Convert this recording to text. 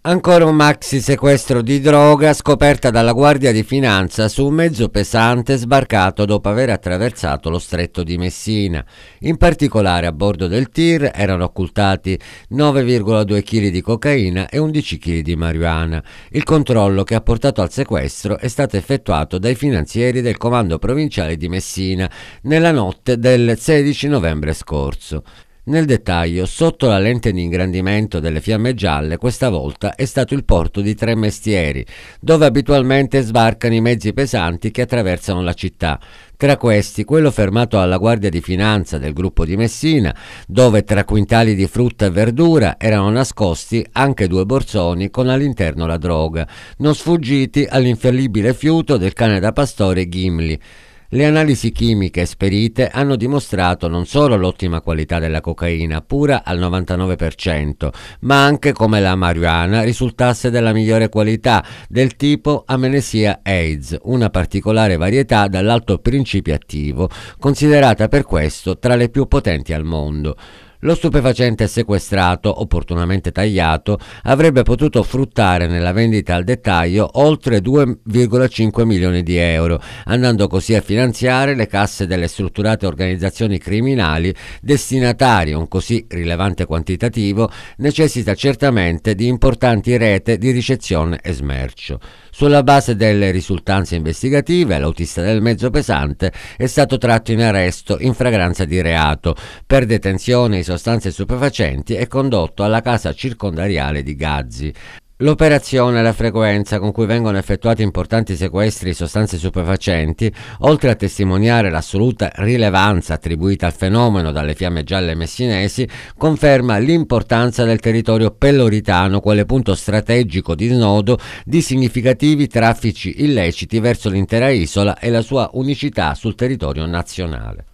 Ancora un maxi sequestro di droga scoperta dalla Guardia di Finanza su un mezzo pesante sbarcato dopo aver attraversato lo stretto di Messina. In particolare a bordo del tir erano occultati 9,2 kg di cocaina e 11 kg di marijuana. Il controllo che ha portato al sequestro è stato effettuato dai finanzieri del Comando Provinciale di Messina nella notte del 16 novembre scorso. Nel dettaglio, sotto la lente di ingrandimento delle fiamme gialle, questa volta è stato il porto di Tre Mestieri, dove abitualmente sbarcano i mezzi pesanti che attraversano la città. Tra questi, quello fermato alla Guardia di Finanza del gruppo di Messina, dove tra quintali di frutta e verdura erano nascosti anche due borsoni con all'interno la droga, non sfuggiti all'infallibile fiuto del cane da pastore Gimli. Le analisi chimiche esperite hanno dimostrato non solo l'ottima qualità della cocaina, pura al 99%, ma anche come la marijuana risultasse della migliore qualità, del tipo amenesia AIDS, una particolare varietà dall'alto principio attivo, considerata per questo tra le più potenti al mondo. Lo stupefacente sequestrato, opportunamente tagliato, avrebbe potuto fruttare nella vendita al dettaglio oltre 2,5 milioni di euro, andando così a finanziare le casse delle strutturate organizzazioni criminali destinatarie un così rilevante quantitativo necessita certamente di importanti rete di ricezione e smercio. Sulla base delle risultanze investigative, l'autista del mezzo pesante è stato tratto in arresto in fragranza di reato per detenzione di sostanze stupefacenti e condotto alla casa circondariale di Gazzi. L'operazione e la frequenza con cui vengono effettuati importanti sequestri di sostanze stupefacenti, oltre a testimoniare l'assoluta rilevanza attribuita al fenomeno dalle fiamme gialle messinesi, conferma l'importanza del territorio pelloritano quale punto strategico di snodo di significativi traffici illeciti verso l'intera isola e la sua unicità sul territorio nazionale.